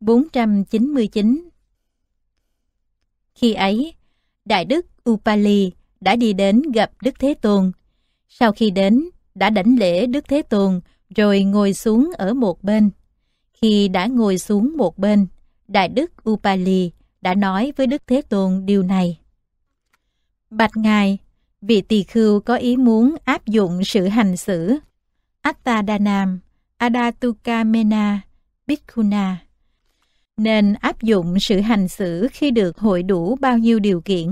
499 Khi ấy, Đại đức Upali đã đi đến gặp Đức Thế Tôn. Sau khi đến, đã đảnh lễ Đức Thế Tôn rồi ngồi xuống ở một bên. Khi đã ngồi xuống một bên, Đại đức Upali đã nói với Đức Thế Tôn điều này. Bạch Ngài, vị tỳ khưu có ý muốn áp dụng sự hành xử Attadanam, Adatukamena, Bikkhuna nên áp dụng sự hành xử khi được hội đủ bao nhiêu điều kiện.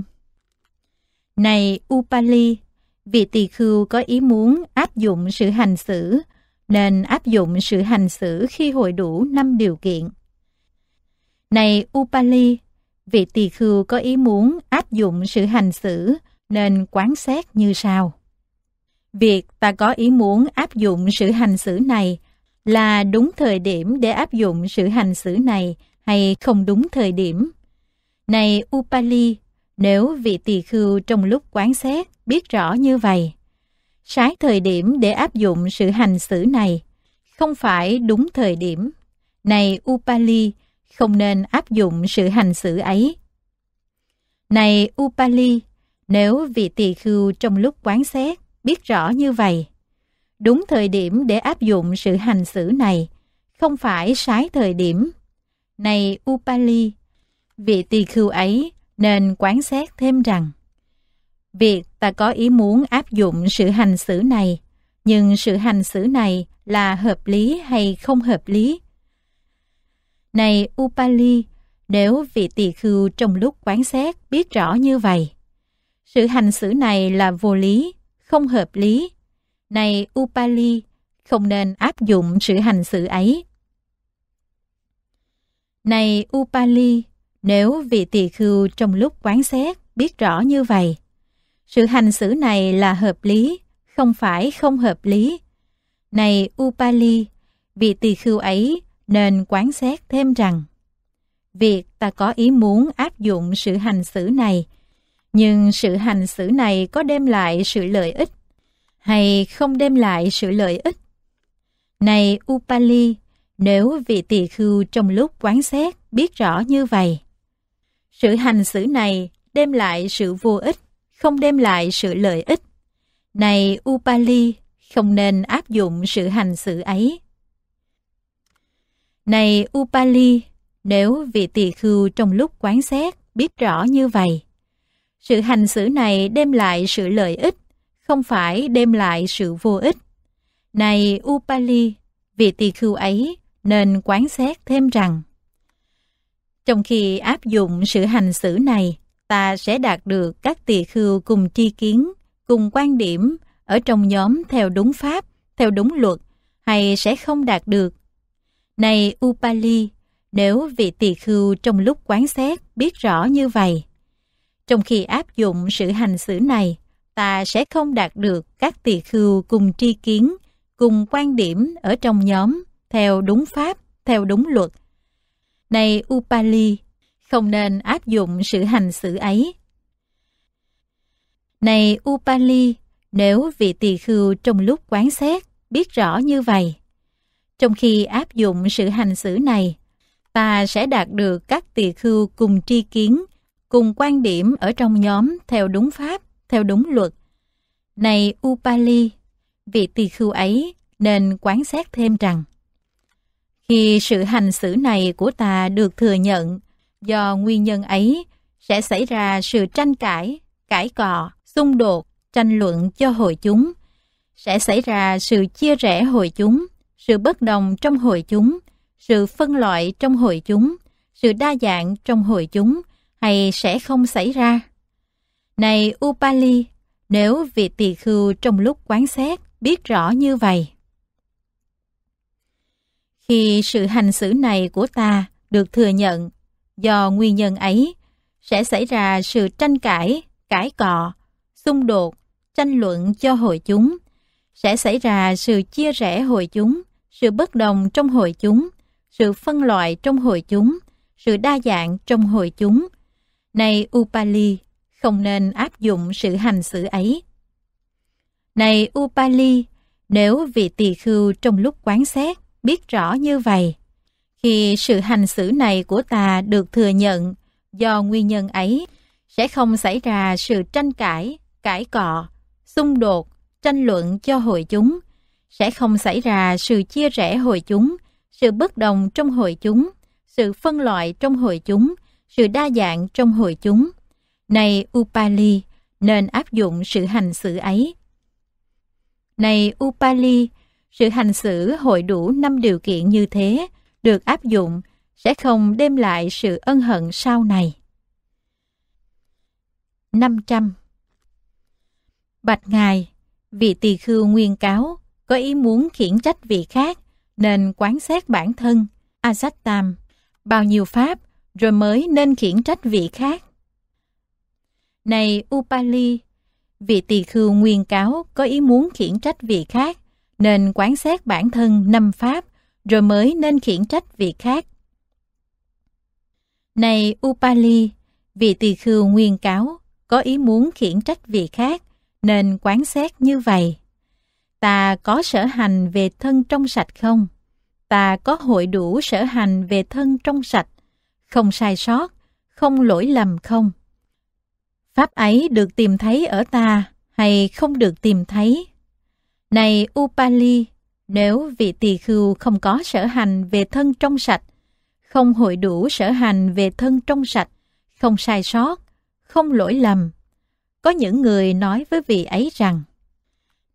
Này Upali, vị tỳ khưu có ý muốn áp dụng sự hành xử, nên áp dụng sự hành xử khi hội đủ 5 điều kiện. Này Upali, vị tỳ khưu có ý muốn áp dụng sự hành xử, nên quán xét như sau. Việc ta có ý muốn áp dụng sự hành xử này là đúng thời điểm để áp dụng sự hành xử này hay không đúng thời điểm. Này Upali, nếu vị tỳ khưu trong lúc quán xét biết rõ như vậy, sáng thời điểm để áp dụng sự hành xử này, không phải đúng thời điểm. Này Upali, không nên áp dụng sự hành xử ấy. Này Upali, nếu vị tỳ khưu trong lúc quán xét biết rõ như vậy, đúng thời điểm để áp dụng sự hành xử này, không phải sái thời điểm. Này Upali, vị tỳ khưu ấy nên quán xét thêm rằng Việc ta có ý muốn áp dụng sự hành xử này, nhưng sự hành xử này là hợp lý hay không hợp lý? Này Upali, nếu vị tỳ khưu trong lúc quán xét biết rõ như vậy, sự hành xử này là vô lý, không hợp lý. Này Upali, không nên áp dụng sự hành xử ấy này Upali, nếu vị tỳ khưu trong lúc quán xét biết rõ như vậy, sự hành xử này là hợp lý, không phải không hợp lý. Này Upali, vị tỳ khưu ấy nên quán xét thêm rằng việc ta có ý muốn áp dụng sự hành xử này, nhưng sự hành xử này có đem lại sự lợi ích hay không đem lại sự lợi ích. Này Upali, nếu vị tỳ khưu trong lúc quán xét biết rõ như vậy, sự hành xử này đem lại sự vô ích, không đem lại sự lợi ích. Này Upali, không nên áp dụng sự hành xử ấy. Này Upali, nếu vị tỳ khưu trong lúc quán xét biết rõ như vậy, sự hành xử này đem lại sự lợi ích, không phải đem lại sự vô ích. Này Upali, vị tỳ khưu ấy nên quán xét thêm rằng trong khi áp dụng sự hành xử này, ta sẽ đạt được các tỳ khưu cùng chi kiến, cùng quan điểm ở trong nhóm theo đúng pháp, theo đúng luật, hay sẽ không đạt được. Này Upali, nếu vị tỳ khưu trong lúc quán xét biết rõ như vậy, trong khi áp dụng sự hành xử này, ta sẽ không đạt được các tỳ khưu cùng tri kiến, cùng quan điểm ở trong nhóm theo đúng pháp, theo đúng luật. Này Upali, không nên áp dụng sự hành xử ấy. Này Upali, nếu vị tỳ khưu trong lúc quán xét biết rõ như vậy, trong khi áp dụng sự hành xử này, ta sẽ đạt được các tỳ khưu cùng tri kiến, cùng quan điểm ở trong nhóm theo đúng pháp, theo đúng luật. Này Upali, vị tỳ khưu ấy nên quán xét thêm rằng khi sự hành xử này của ta được thừa nhận, do nguyên nhân ấy sẽ xảy ra sự tranh cãi, cãi cọ, xung đột, tranh luận cho hội chúng, sẽ xảy ra sự chia rẽ hội chúng, sự bất đồng trong hội chúng, sự phân loại trong hội chúng, sự đa dạng trong hội chúng hay sẽ không xảy ra. Này Upali, nếu vị tỳ khưu trong lúc quán xét biết rõ như vậy, khi sự hành xử này của ta được thừa nhận, do nguyên nhân ấy, sẽ xảy ra sự tranh cãi, cãi cọ, xung đột, tranh luận cho hội chúng, sẽ xảy ra sự chia rẽ hội chúng, sự bất đồng trong hội chúng, sự phân loại trong hội chúng, sự đa dạng trong hội chúng. Này Upali, không nên áp dụng sự hành xử ấy. Này Upali, nếu vị tỳ khưu trong lúc quán xét, biết rõ như vậy. Khi sự hành xử này của ta được thừa nhận, do nguyên nhân ấy sẽ không xảy ra sự tranh cãi, cãi cọ, xung đột, tranh luận cho hội chúng, sẽ không xảy ra sự chia rẽ hội chúng, sự bất đồng trong hội chúng, sự phân loại trong hội chúng, sự đa dạng trong hội chúng. Này Upali, nên áp dụng sự hành xử ấy. Này Upali, sự hành xử hội đủ năm điều kiện như thế được áp dụng sẽ không đem lại sự ân hận sau này. 500 Bạch Ngài, vị tỳ khưu nguyên cáo, có ý muốn khiển trách vị khác, nên quán xét bản thân, Asat bao nhiêu pháp, rồi mới nên khiển trách vị khác. Này Upali, vị tỳ khưu nguyên cáo có ý muốn khiển trách vị khác, nên quán xét bản thân năm pháp rồi mới nên khiển trách vị khác. Này Upali, vị tỳ khưu nguyên cáo, có ý muốn khiển trách vị khác, nên quán xét như vậy. Ta có sở hành về thân trong sạch không? Ta có hội đủ sở hành về thân trong sạch, không sai sót, không lỗi lầm không? Pháp ấy được tìm thấy ở ta hay không được tìm thấy này Upali, nếu vị tỳ khưu không có sở hành về thân trong sạch, không hội đủ sở hành về thân trong sạch, không sai sót, không lỗi lầm. Có những người nói với vị ấy rằng,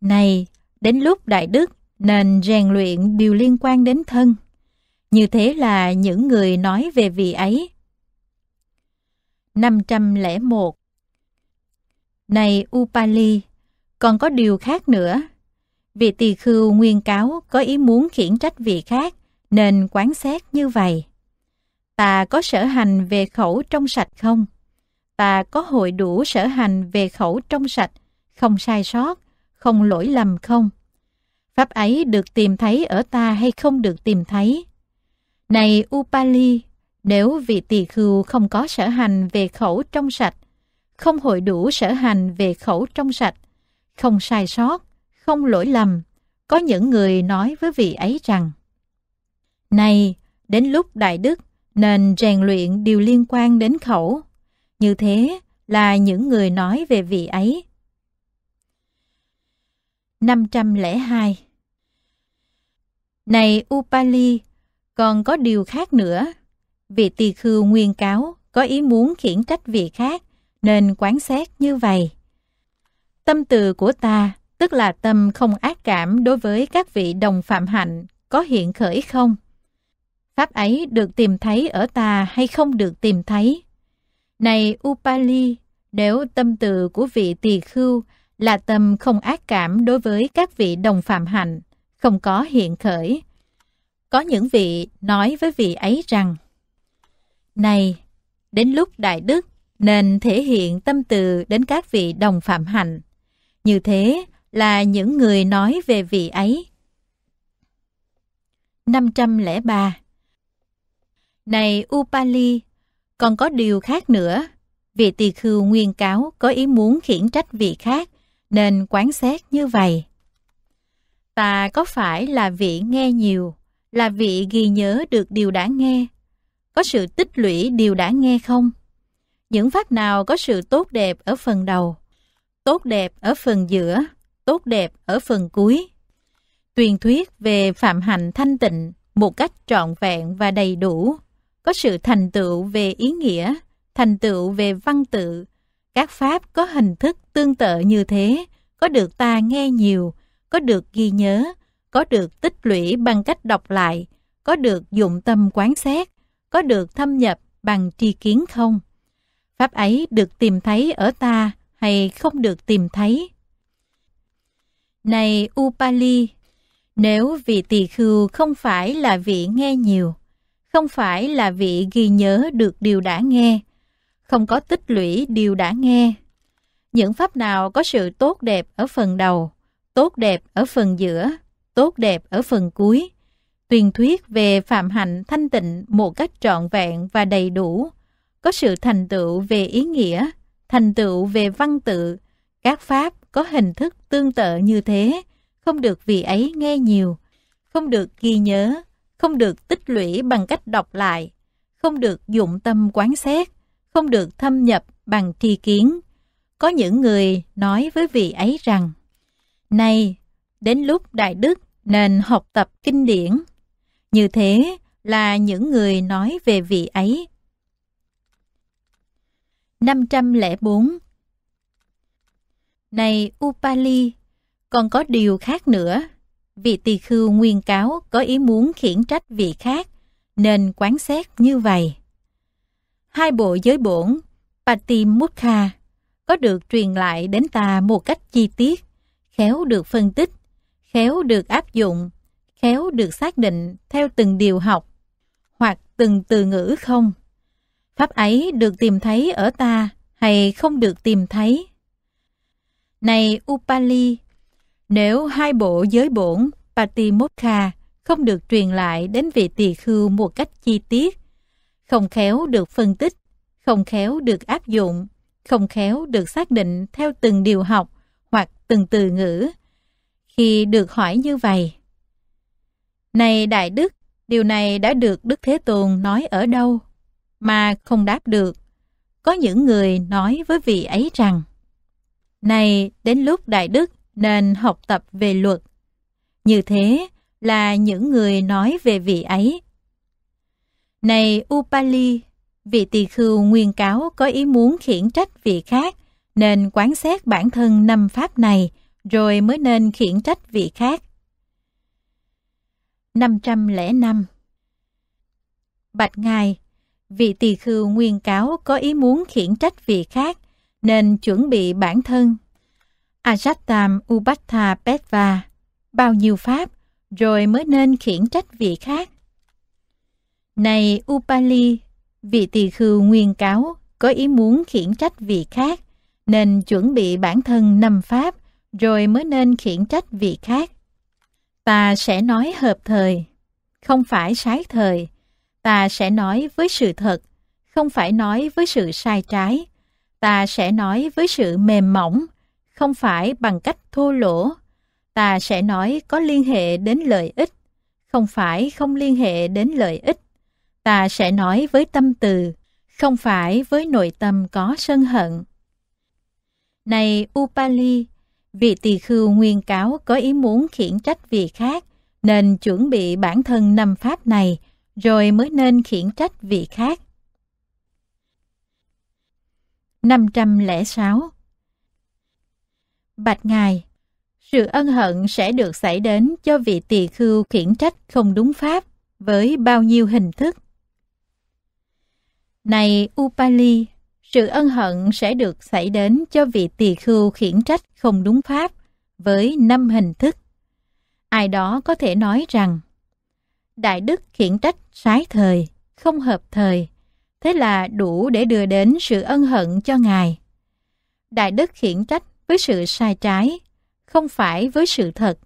Này, đến lúc đại đức nên rèn luyện điều liên quan đến thân. Như thế là những người nói về vị ấy. 501 Này Upali, còn có điều khác nữa Vị tỳ khưu nguyên cáo có ý muốn khiển trách vị khác, nên quán xét như vậy. Ta có sở hành về khẩu trong sạch không? Ta có hội đủ sở hành về khẩu trong sạch, không sai sót, không lỗi lầm không? Pháp ấy được tìm thấy ở ta hay không được tìm thấy? Này Upali, nếu vị tỳ khưu không có sở hành về khẩu trong sạch, không hội đủ sở hành về khẩu trong sạch, không sai sót, không lỗi lầm, có những người nói với vị ấy rằng Này, đến lúc đại đức nên rèn luyện điều liên quan đến khẩu. Như thế là những người nói về vị ấy. 502 Này Upali, còn có điều khác nữa. Vị tỳ khưu nguyên cáo có ý muốn khiển trách vị khác nên quán xét như vậy. Tâm từ của ta tức là tâm không ác cảm đối với các vị đồng phạm hạnh, có hiện khởi không? Pháp ấy được tìm thấy ở ta hay không được tìm thấy? Này Upali, nếu tâm từ của vị tỳ khưu là tâm không ác cảm đối với các vị đồng phạm hạnh, không có hiện khởi. Có những vị nói với vị ấy rằng, Này, đến lúc đại đức nên thể hiện tâm từ đến các vị đồng phạm hạnh. Như thế, là những người nói về vị ấy. 503 Này Upali, còn có điều khác nữa. Vị tỳ khưu nguyên cáo có ý muốn khiển trách vị khác, nên quán xét như vậy. Ta có phải là vị nghe nhiều, là vị ghi nhớ được điều đã nghe, có sự tích lũy điều đã nghe không? Những pháp nào có sự tốt đẹp ở phần đầu, tốt đẹp ở phần giữa, tốt đẹp ở phần cuối. Tuyên thuyết về phạm hạnh thanh tịnh một cách trọn vẹn và đầy đủ, có sự thành tựu về ý nghĩa, thành tựu về văn tự. Các pháp có hình thức tương tự như thế, có được ta nghe nhiều, có được ghi nhớ, có được tích lũy bằng cách đọc lại, có được dụng tâm quán xét, có được thâm nhập bằng tri kiến không? Pháp ấy được tìm thấy ở ta hay không được tìm thấy? Này Upali, nếu vị tỳ khưu không phải là vị nghe nhiều, không phải là vị ghi nhớ được điều đã nghe, không có tích lũy điều đã nghe, những pháp nào có sự tốt đẹp ở phần đầu, tốt đẹp ở phần giữa, tốt đẹp ở phần cuối, tuyên thuyết về phạm hạnh thanh tịnh một cách trọn vẹn và đầy đủ, có sự thành tựu về ý nghĩa, thành tựu về văn tự, các pháp có hình thức tương tự như thế, không được vị ấy nghe nhiều, không được ghi nhớ, không được tích lũy bằng cách đọc lại, không được dụng tâm quán xét, không được thâm nhập bằng tri kiến. Có những người nói với vị ấy rằng, Này, đến lúc Đại Đức nên học tập kinh điển. Như thế là những người nói về vị ấy. 504 này Upali, còn có điều khác nữa. Vị tỳ khưu nguyên cáo có ý muốn khiển trách vị khác, nên quán xét như vậy. Hai bộ giới bổn, Patimukha, có được truyền lại đến ta một cách chi tiết, khéo được phân tích, khéo được áp dụng, khéo được xác định theo từng điều học, hoặc từng từ ngữ không. Pháp ấy được tìm thấy ở ta hay không được tìm thấy này Upali, nếu hai bộ giới bổn Patimokkha không được truyền lại đến vị tỳ khưu một cách chi tiết, không khéo được phân tích, không khéo được áp dụng, không khéo được xác định theo từng điều học hoặc từng từ ngữ. Khi được hỏi như vậy, Này Đại Đức, điều này đã được Đức Thế Tôn nói ở đâu? Mà không đáp được. Có những người nói với vị ấy rằng, Nay đến lúc Đại Đức nên học tập về luật. Như thế là những người nói về vị ấy. Này Upali, vị tỳ khưu nguyên cáo có ý muốn khiển trách vị khác, nên quán xét bản thân năm pháp này, rồi mới nên khiển trách vị khác. 505 Bạch Ngài, vị tỳ khưu nguyên cáo có ý muốn khiển trách vị khác, nên chuẩn bị bản thân. Ajatam Upattha Petva, bao nhiêu pháp, rồi mới nên khiển trách vị khác. Này Upali, vị tỳ khưu nguyên cáo có ý muốn khiển trách vị khác, nên chuẩn bị bản thân năm pháp, rồi mới nên khiển trách vị khác. Ta sẽ nói hợp thời, không phải sái thời. Ta sẽ nói với sự thật, không phải nói với sự sai trái ta sẽ nói với sự mềm mỏng, không phải bằng cách thô lỗ. Ta sẽ nói có liên hệ đến lợi ích, không phải không liên hệ đến lợi ích. Ta sẽ nói với tâm từ, không phải với nội tâm có sân hận. Này Upali, vị tỳ khưu nguyên cáo có ý muốn khiển trách vị khác, nên chuẩn bị bản thân năm pháp này, rồi mới nên khiển trách vị khác. 506 Bạch Ngài Sự ân hận sẽ được xảy đến cho vị tỳ khưu khiển trách không đúng pháp với bao nhiêu hình thức. Này Upali, sự ân hận sẽ được xảy đến cho vị tỳ khưu khiển trách không đúng pháp với năm hình thức. Ai đó có thể nói rằng Đại đức khiển trách sái thời, không hợp thời, thế là đủ để đưa đến sự ân hận cho Ngài. Đại đức khiển trách với sự sai trái, không phải với sự thật,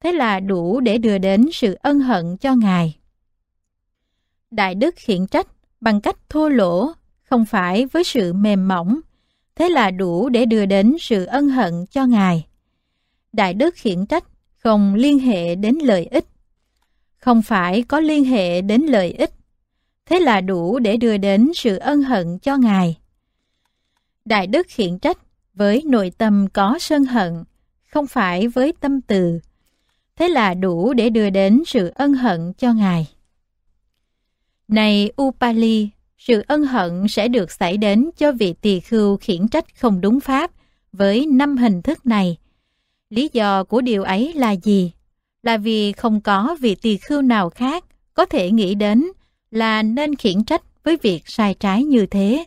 thế là đủ để đưa đến sự ân hận cho Ngài. Đại đức khiển trách bằng cách thô lỗ, không phải với sự mềm mỏng, thế là đủ để đưa đến sự ân hận cho Ngài. Đại đức khiển trách không liên hệ đến lợi ích, không phải có liên hệ đến lợi ích thế là đủ để đưa đến sự ân hận cho Ngài. Đại đức khiển trách với nội tâm có sân hận, không phải với tâm từ, thế là đủ để đưa đến sự ân hận cho Ngài. Này Upali, sự ân hận sẽ được xảy đến cho vị tỳ khưu khiển trách không đúng pháp với năm hình thức này. Lý do của điều ấy là gì? Là vì không có vị tỳ khưu nào khác có thể nghĩ đến là nên khiển trách với việc sai trái như thế.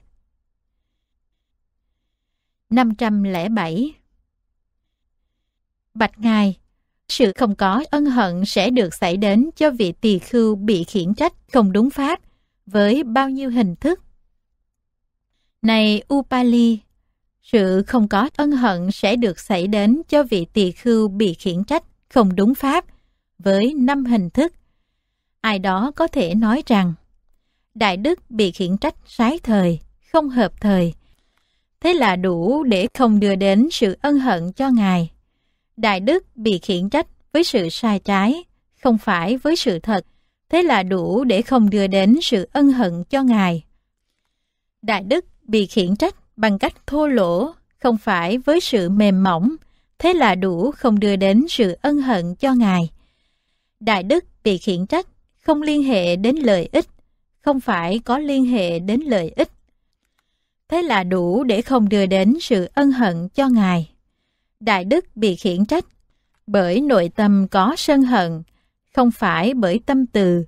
507 Bạch Ngài, sự không có ân hận sẽ được xảy đến cho vị tỳ khưu bị khiển trách không đúng pháp với bao nhiêu hình thức. Này Upali, sự không có ân hận sẽ được xảy đến cho vị tỳ khưu bị khiển trách không đúng pháp với năm hình thức ai đó có thể nói rằng Đại Đức bị khiển trách sái thời, không hợp thời. Thế là đủ để không đưa đến sự ân hận cho Ngài. Đại Đức bị khiển trách với sự sai trái, không phải với sự thật. Thế là đủ để không đưa đến sự ân hận cho Ngài. Đại Đức bị khiển trách bằng cách thô lỗ, không phải với sự mềm mỏng. Thế là đủ không đưa đến sự ân hận cho Ngài. Đại Đức bị khiển trách không liên hệ đến lợi ích, không phải có liên hệ đến lợi ích. Thế là đủ để không đưa đến sự ân hận cho Ngài. Đại đức bị khiển trách bởi nội tâm có sân hận, không phải bởi tâm từ.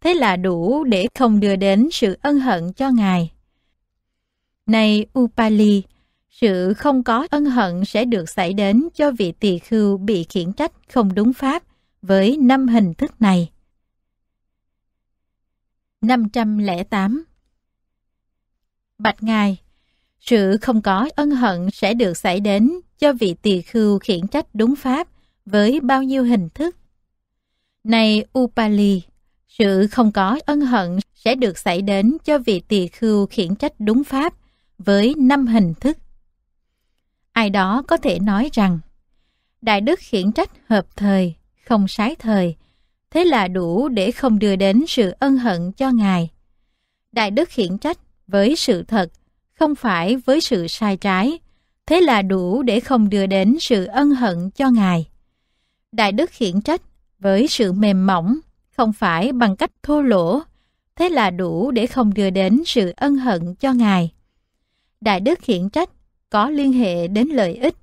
Thế là đủ để không đưa đến sự ân hận cho Ngài. Này Upali, sự không có ân hận sẽ được xảy đến cho vị tỳ khưu bị khiển trách không đúng pháp với năm hình thức này. 508 Bạch Ngài Sự không có ân hận sẽ được xảy đến cho vị tỳ khưu khiển trách đúng pháp với bao nhiêu hình thức. Này Upali, sự không có ân hận sẽ được xảy đến cho vị tỳ khưu khiển trách đúng pháp với năm hình thức. Ai đó có thể nói rằng, Đại đức khiển trách hợp thời, không sái thời, thế là đủ để không đưa đến sự ân hận cho Ngài. Đại đức khiển trách với sự thật, không phải với sự sai trái, thế là đủ để không đưa đến sự ân hận cho Ngài. Đại đức khiển trách với sự mềm mỏng, không phải bằng cách thô lỗ, thế là đủ để không đưa đến sự ân hận cho Ngài. Đại đức khiển trách có liên hệ đến lợi ích,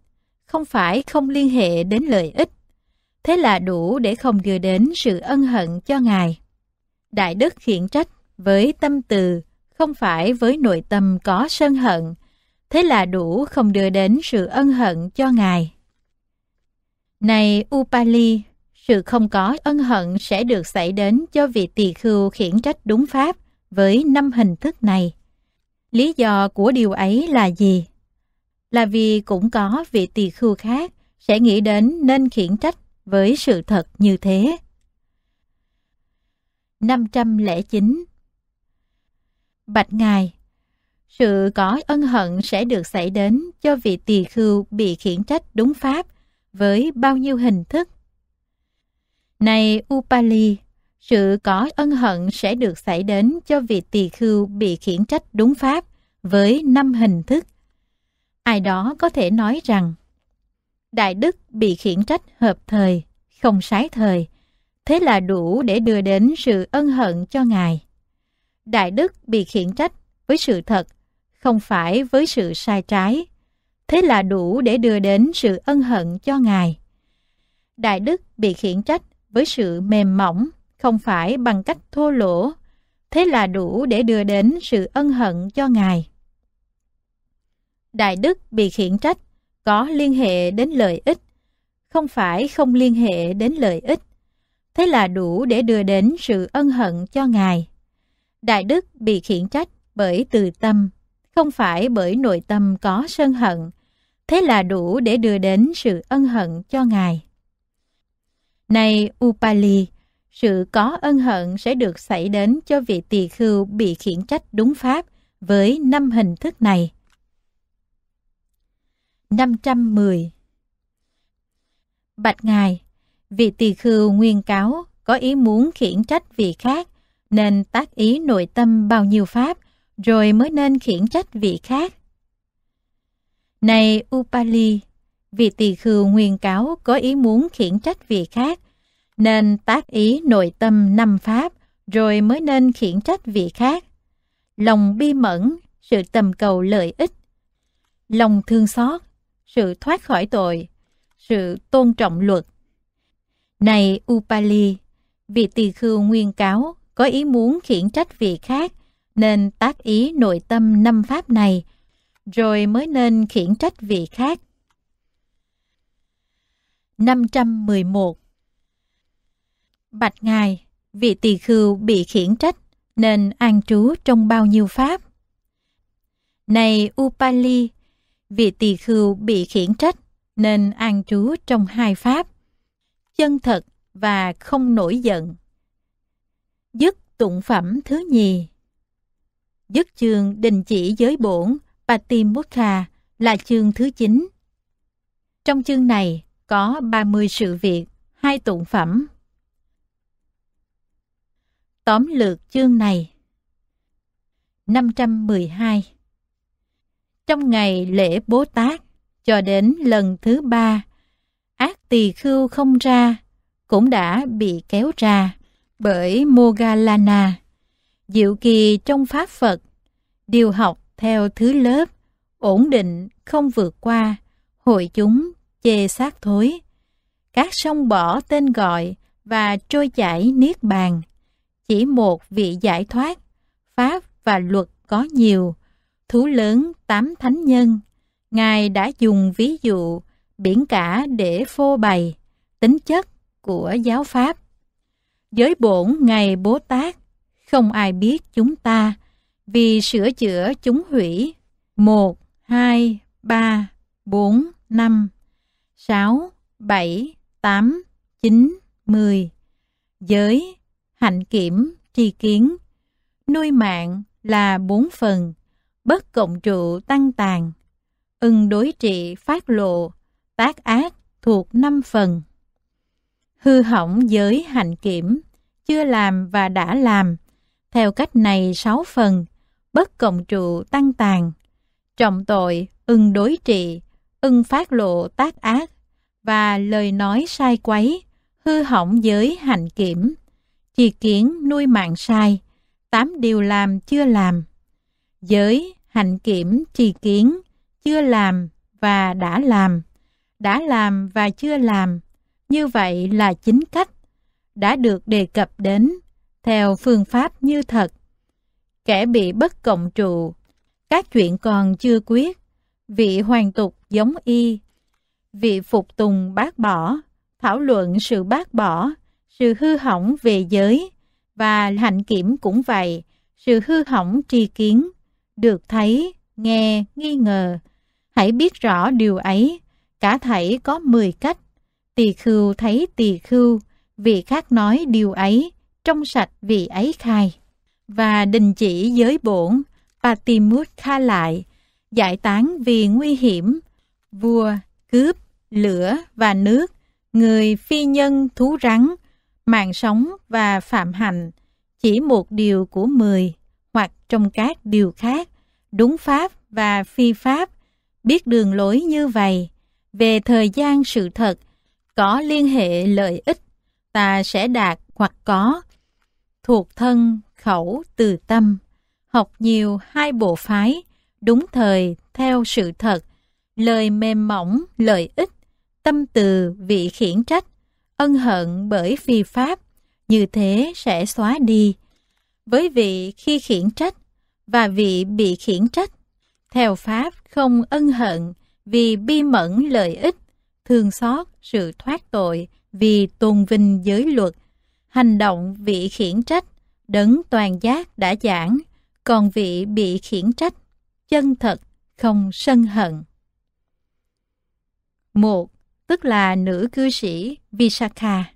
không phải không liên hệ đến lợi ích thế là đủ để không đưa đến sự ân hận cho Ngài. Đại đức khiển trách với tâm từ, không phải với nội tâm có sân hận, thế là đủ không đưa đến sự ân hận cho Ngài. Này Upali, sự không có ân hận sẽ được xảy đến cho vị tỳ khưu khiển trách đúng pháp với năm hình thức này. Lý do của điều ấy là gì? Là vì cũng có vị tỳ khưu khác sẽ nghĩ đến nên khiển trách với sự thật như thế. 509 Bạch Ngài Sự có ân hận sẽ được xảy đến cho vị tỳ khưu bị khiển trách đúng pháp với bao nhiêu hình thức. Này Upali, sự có ân hận sẽ được xảy đến cho vị tỳ khưu bị khiển trách đúng pháp với năm hình thức. Ai đó có thể nói rằng Đại đức bị khiển trách hợp thời, không sái thời. Thế là đủ để đưa đến sự ân hận cho Ngài. Đại đức bị khiển trách với sự thật, không phải với sự sai trái. Thế là đủ để đưa đến sự ân hận cho Ngài. Đại đức bị khiển trách với sự mềm mỏng, không phải bằng cách thô lỗ. Thế là đủ để đưa đến sự ân hận cho Ngài. Đại đức bị khiển trách có liên hệ đến lợi ích, không phải không liên hệ đến lợi ích. Thế là đủ để đưa đến sự ân hận cho Ngài. Đại đức bị khiển trách bởi từ tâm, không phải bởi nội tâm có sân hận. Thế là đủ để đưa đến sự ân hận cho Ngài. Này Upali, sự có ân hận sẽ được xảy đến cho vị tỳ khưu bị khiển trách đúng pháp với năm hình thức này. 510 Bạch Ngài, vị tỳ khưu nguyên cáo có ý muốn khiển trách vị khác, nên tác ý nội tâm bao nhiêu pháp, rồi mới nên khiển trách vị khác. Này Upali, vị tỳ khưu nguyên cáo có ý muốn khiển trách vị khác, nên tác ý nội tâm năm pháp, rồi mới nên khiển trách vị khác. Lòng bi mẫn, sự tầm cầu lợi ích, lòng thương xót, sự thoát khỏi tội, sự tôn trọng luật. Này Upali, vị tỳ khưu nguyên cáo có ý muốn khiển trách vị khác nên tác ý nội tâm năm pháp này, rồi mới nên khiển trách vị khác. 511 Bạch Ngài, vị tỳ khưu bị khiển trách nên an trú trong bao nhiêu pháp? Này Upali, vì tỳ khưu bị khiển trách nên an trú trong hai pháp, chân thật và không nổi giận. Dứt tụng phẩm thứ nhì Dứt chương đình chỉ giới bổn Patimukha là chương thứ chín Trong chương này có 30 sự việc, hai tụng phẩm. Tóm lược chương này 512 trong ngày lễ Bố Tát cho đến lần thứ ba. Ác tỳ khưu không ra, cũng đã bị kéo ra bởi Mogalana. Diệu kỳ trong Pháp Phật, điều học theo thứ lớp, ổn định không vượt qua, hội chúng chê xác thối. Các sông bỏ tên gọi và trôi chảy niết bàn. Chỉ một vị giải thoát, Pháp và luật có nhiều, thú lớn tám thánh nhân. Ngài đã dùng ví dụ biển cả để phô bày tính chất của giáo pháp. Giới bổn Ngài Bố Tát, không ai biết chúng ta, vì sửa chữa chúng hủy. một hai ba bốn năm sáu bảy tám chín mười Giới, hạnh kiểm, tri kiến. Nuôi mạng là bốn phần bất cộng trụ tăng tàn, ưng đối trị phát lộ, tác ác thuộc năm phần. Hư hỏng giới hành kiểm, chưa làm và đã làm, theo cách này sáu phần, bất cộng trụ tăng tàn, trọng tội, ưng đối trị, ưng phát lộ tác ác, và lời nói sai quấy, hư hỏng giới hành kiểm, chỉ kiến nuôi mạng sai, tám điều làm chưa làm. Giới hạnh kiểm trì kiến, chưa làm và đã làm, đã làm và chưa làm, như vậy là chính cách, đã được đề cập đến theo phương pháp như thật. Kẻ bị bất cộng trụ, các chuyện còn chưa quyết, vị hoàng tục giống y, vị phục tùng bác bỏ, thảo luận sự bác bỏ, sự hư hỏng về giới, và hạnh kiểm cũng vậy, sự hư hỏng tri kiến được thấy, nghe, nghi ngờ. Hãy biết rõ điều ấy, cả thảy có 10 cách. Tỳ khưu thấy tỳ khưu, vị khác nói điều ấy, trong sạch vị ấy khai. Và đình chỉ giới bổn, tìm Patimut kha lại, giải tán vì nguy hiểm, vua, cướp, lửa và nước, người phi nhân thú rắn, mạng sống và phạm hạnh, chỉ một điều của mười hoặc trong các điều khác, đúng pháp và phi pháp, biết đường lối như vậy, về thời gian sự thật, có liên hệ lợi ích, ta sẽ đạt hoặc có, thuộc thân, khẩu, từ tâm, học nhiều hai bộ phái, đúng thời, theo sự thật, lời mềm mỏng, lợi ích, tâm từ, vị khiển trách, ân hận bởi phi pháp, như thế sẽ xóa đi với vị khi khiển trách và vị bị khiển trách. Theo Pháp không ân hận vì bi mẫn lợi ích, thương xót sự thoát tội vì tôn vinh giới luật, hành động vị khiển trách, đấng toàn giác đã giảng, còn vị bị khiển trách, chân thật, không sân hận. Một, tức là nữ cư sĩ Visakha.